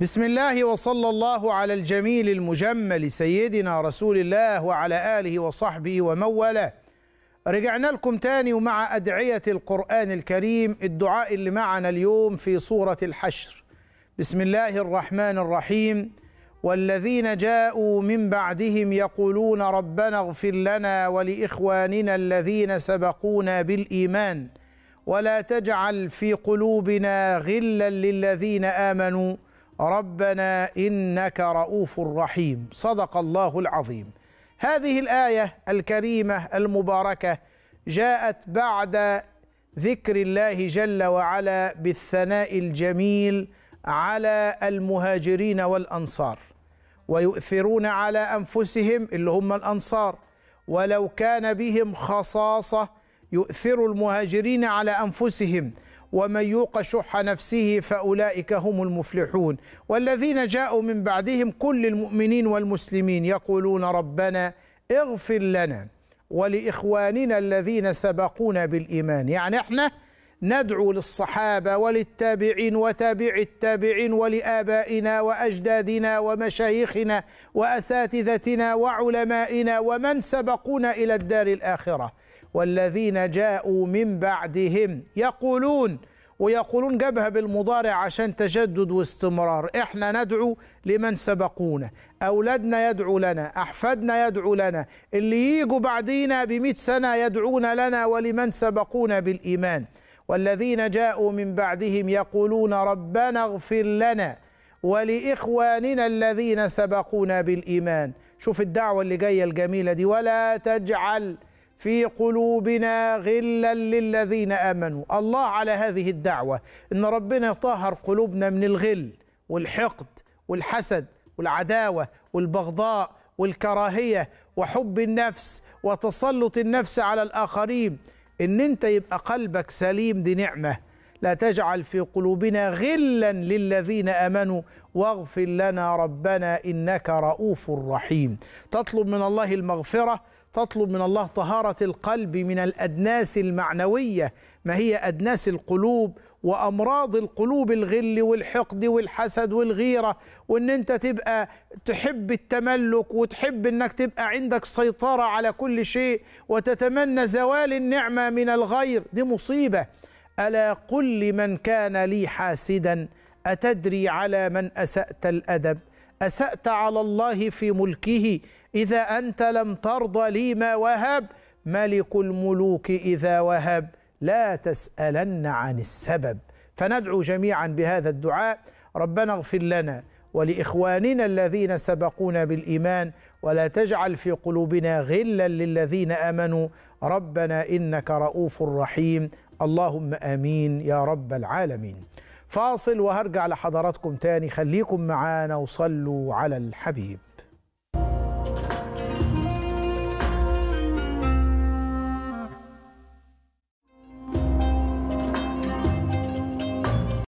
بسم الله وصلى الله على الجميل المجمل سيدنا رسول الله وعلى آله وصحبه ومن والاه رجعنا لكم تاني ومع أدعية القرآن الكريم الدعاء اللي معنا اليوم في سورة الحشر بسم الله الرحمن الرحيم والذين جاءوا من بعدهم يقولون ربنا اغفر لنا ولإخواننا الذين سبقونا بالإيمان ولا تجعل في قلوبنا غلا للذين آمنوا ربنا انك رؤوف رحيم صدق الله العظيم هذه الايه الكريمه المباركه جاءت بعد ذكر الله جل وعلا بالثناء الجميل على المهاجرين والانصار ويؤثرون على انفسهم اللي هم الانصار ولو كان بهم خصاصه يؤثر المهاجرين على انفسهم ومن يوق شح نفسه فأولئك هم المفلحون والذين جاءوا من بعدهم كل المؤمنين والمسلمين يقولون ربنا اغفر لنا ولإخواننا الذين سبقونا بالإيمان يعني احنا ندعو للصحابة وللتابعين وتابع التابعين ولآبائنا وأجدادنا ومشايخنا وأساتذتنا وعلمائنا ومن سبقونا إلى الدار الآخرة والذين جاءوا من بعدهم يقولون ويقولون جابها بالمضارع عشان تجدد واستمرار احنا ندعو لمن سبقونا اولادنا يدعو لنا احفادنا يدعو لنا اللي يجوا بعدينا بمئة سنة يدعون لنا ولمن سبقونا بالايمان والذين جاءوا من بعدهم يقولون ربنا اغفر لنا ولاخواننا الذين سبقونا بالايمان شوف الدعوة اللي جاية الجميلة دي ولا تجعل في قلوبنا غلا للذين امنوا الله على هذه الدعوه ان ربنا طهر قلوبنا من الغل والحقد والحسد والعداوه والبغضاء والكراهيه وحب النفس وتسلط النفس على الاخرين ان انت يبقى قلبك سليم دي نعمه لا تجعل في قلوبنا غلا للذين امنوا واغفر لنا ربنا انك رؤوف رحيم تطلب من الله المغفره تطلب من الله طهارة القلب من الأدناس المعنوية ما هي أدناس القلوب وأمراض القلوب الغل والحقد والحسد والغيرة وأن أنت تبقى تحب التملك وتحب أنك تبقى عندك سيطرة على كل شيء وتتمنى زوال النعمة من الغير دي مصيبة ألا قل لمن كان لي حاسدا أتدري على من أسأت الأدب أسأت على الله في ملكه إذا أنت لم ترضى لي ما وهب ملك الملوك إذا وهب لا تسألن عن السبب فندعو جميعا بهذا الدعاء ربنا اغفر لنا ولاخواننا الذين سبقونا بالايمان ولا تجعل في قلوبنا غلا للذين امنوا ربنا انك رؤوف رحيم اللهم امين يا رب العالمين فاصل وهرجع لحضراتكم تاني خليكم معانا وصلوا على الحبيب